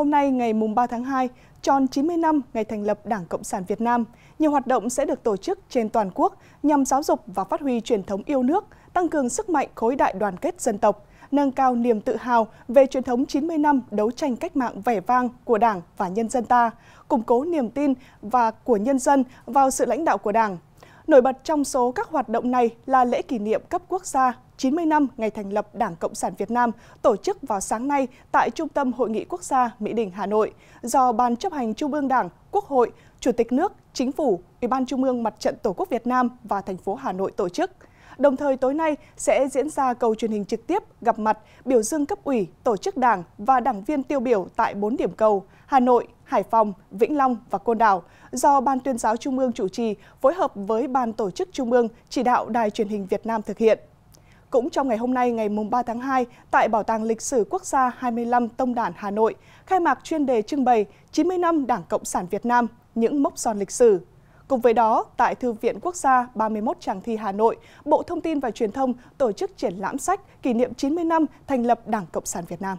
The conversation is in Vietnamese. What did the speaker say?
hôm nay ngày 3 tháng 2, tròn 90 năm ngày thành lập Đảng Cộng sản Việt Nam. Nhiều hoạt động sẽ được tổ chức trên toàn quốc nhằm giáo dục và phát huy truyền thống yêu nước, tăng cường sức mạnh khối đại đoàn kết dân tộc, nâng cao niềm tự hào về truyền thống 90 năm đấu tranh cách mạng vẻ vang của Đảng và nhân dân ta, củng cố niềm tin và của nhân dân vào sự lãnh đạo của Đảng, nổi bật trong số các hoạt động này là lễ kỷ niệm cấp quốc gia 90 năm ngày thành lập đảng cộng sản việt nam tổ chức vào sáng nay tại trung tâm hội nghị quốc gia mỹ đình hà nội do ban chấp hành trung ương đảng quốc hội chủ tịch nước chính phủ ủy ban trung ương mặt trận tổ quốc việt nam và thành phố hà nội tổ chức đồng thời tối nay sẽ diễn ra cầu truyền hình trực tiếp gặp mặt biểu dương cấp ủy tổ chức đảng và đảng viên tiêu biểu tại bốn điểm cầu hà nội hải phòng vĩnh long và côn đảo do ban tuyên giáo trung ương chủ trì phối hợp với ban tổ chức trung ương chỉ đạo đài truyền hình việt nam thực hiện cũng trong ngày hôm nay, ngày 3 tháng 2, tại Bảo tàng Lịch sử Quốc gia 25 Tông Đản Hà Nội, khai mạc chuyên đề trưng bày 90 năm Đảng Cộng sản Việt Nam, những mốc son lịch sử cùng với đó tại thư viện quốc gia 31 tràng thi hà nội bộ thông tin và truyền thông tổ chức triển lãm sách kỷ niệm 90 năm thành lập đảng cộng sản việt nam